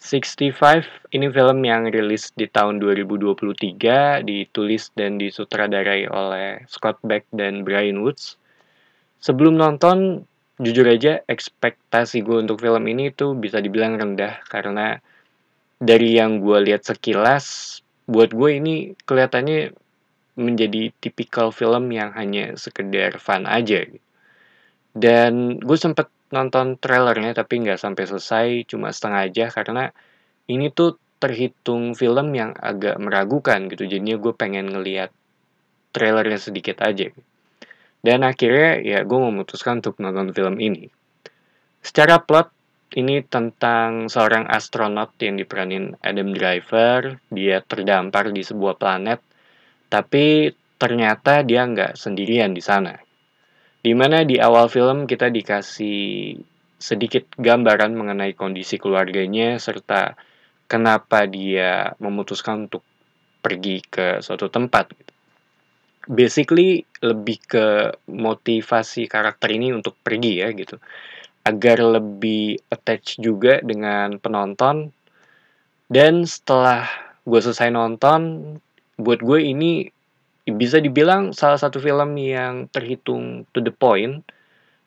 65 ini film yang rilis di tahun 2023, ditulis dan disutradarai oleh Scott Beck dan Brian Woods. Sebelum nonton, jujur aja ekspektasi gue untuk film ini itu bisa dibilang rendah karena dari yang gue lihat sekilas, buat gue ini kelihatannya menjadi tipikal film yang hanya sekedar fun aja. Dan gue sempet nonton trailernya tapi nggak sampai selesai cuma setengah aja karena ini tuh terhitung film yang agak meragukan gitu jadinya gue pengen ngeliat trailernya sedikit aja dan akhirnya ya gue memutuskan untuk nonton film ini secara plot ini tentang seorang astronot yang diperanin Adam Driver. Dia terdampar di sebuah planet, tapi ternyata dia nggak sendirian di sana di mana di awal film kita dikasih sedikit gambaran mengenai kondisi keluarganya serta kenapa dia memutuskan untuk pergi ke suatu tempat. Gitu. Basically lebih ke motivasi karakter ini untuk pergi ya gitu, agar lebih attach juga dengan penonton. Dan setelah gue selesai nonton, buat gue ini bisa dibilang salah satu film yang terhitung to the point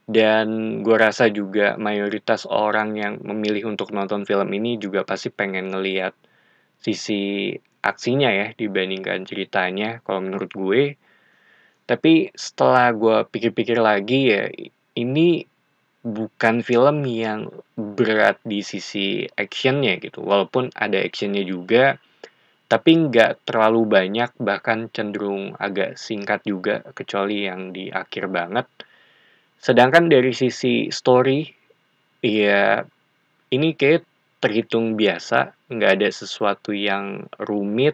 dan gue rasa juga mayoritas orang yang memilih untuk nonton film ini juga pasti pengen ngeliat sisi aksinya ya dibandingkan ceritanya kalau menurut gue tapi setelah gue pikir-pikir lagi ya ini bukan film yang berat di sisi actionnya gitu walaupun ada actionnya juga tapi nggak terlalu banyak bahkan cenderung agak singkat juga kecuali yang di akhir banget sedangkan dari sisi story ya ini kayak terhitung biasa nggak ada sesuatu yang rumit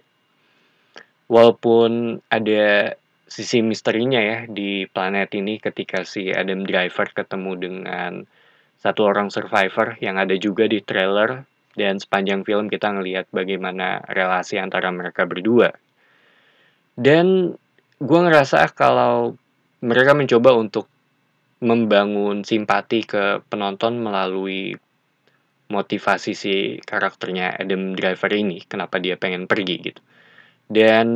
walaupun ada sisi misterinya ya di planet ini ketika si Adam Driver ketemu dengan satu orang survivor yang ada juga di trailer dan sepanjang film kita ngelihat bagaimana relasi antara mereka berdua. Dan gue ngerasa kalau mereka mencoba untuk membangun simpati ke penonton melalui motivasi si karakternya Adam Driver ini, kenapa dia pengen pergi gitu. Dan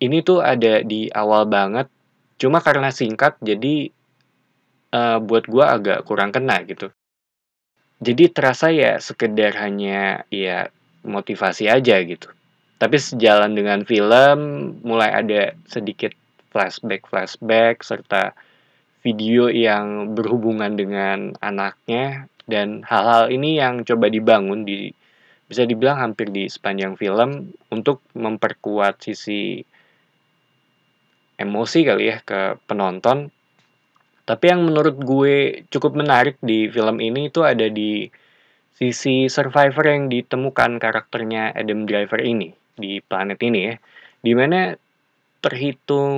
ini tuh ada di awal banget, cuma karena singkat jadi uh, buat gue agak kurang kena gitu jadi terasa ya sekedar hanya ya motivasi aja gitu tapi sejalan dengan film mulai ada sedikit flashback flashback serta video yang berhubungan dengan anaknya dan hal-hal ini yang coba dibangun di bisa dibilang hampir di sepanjang film untuk memperkuat sisi emosi kali ya ke penonton tapi yang menurut gue cukup menarik di film ini itu ada di sisi survivor yang ditemukan karakternya Adam Driver ini di planet ini ya. Dimana terhitung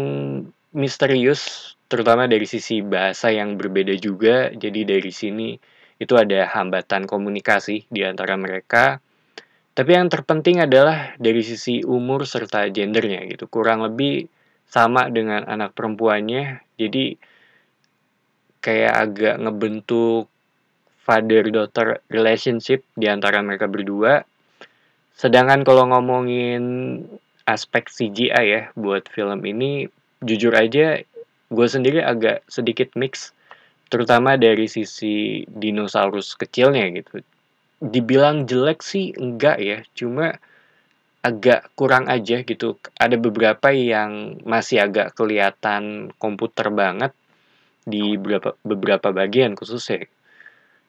misterius terutama dari sisi bahasa yang berbeda juga. Jadi dari sini itu ada hambatan komunikasi di antara mereka. Tapi yang terpenting adalah dari sisi umur serta gendernya gitu. Kurang lebih sama dengan anak perempuannya. Jadi kayak agak ngebentuk father-daughter relationship di antara mereka berdua. Sedangkan kalau ngomongin aspek CGI ya buat film ini, jujur aja gue sendiri agak sedikit mix, terutama dari sisi dinosaurus kecilnya gitu. Dibilang jelek sih enggak ya, cuma agak kurang aja gitu. Ada beberapa yang masih agak kelihatan komputer banget, di beberapa, beberapa bagian khususnya.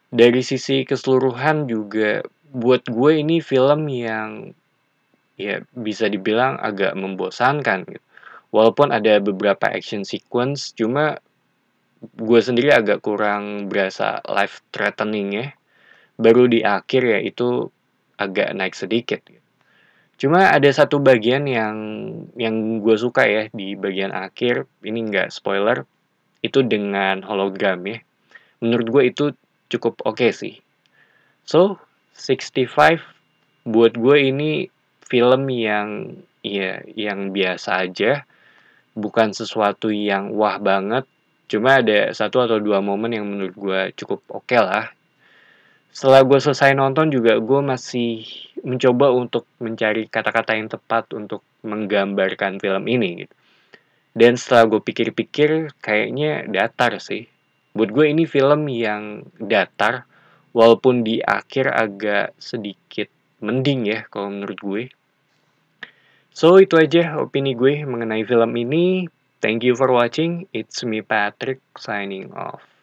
Dari sisi keseluruhan juga buat gue ini film yang ya bisa dibilang agak membosankan gitu. Walaupun ada beberapa action sequence, cuma gue sendiri agak kurang berasa life threatening ya. Baru di akhir ya itu agak naik sedikit. Gitu. Cuma ada satu bagian yang yang gue suka ya di bagian akhir, ini nggak spoiler itu dengan hologram ya. Menurut gue itu cukup oke okay sih. So, 65 buat gue ini film yang ya yang biasa aja, bukan sesuatu yang wah banget. Cuma ada satu atau dua momen yang menurut gue cukup oke okay lah. Setelah gue selesai nonton juga gue masih mencoba untuk mencari kata-kata yang tepat untuk menggambarkan film ini gitu. Dan setelah gue pikir-pikir, kayaknya datar sih. Buat gue ini film yang datar, walaupun di akhir agak sedikit mending ya kalau menurut gue. So, itu aja opini gue mengenai film ini. Thank you for watching. It's me Patrick signing off.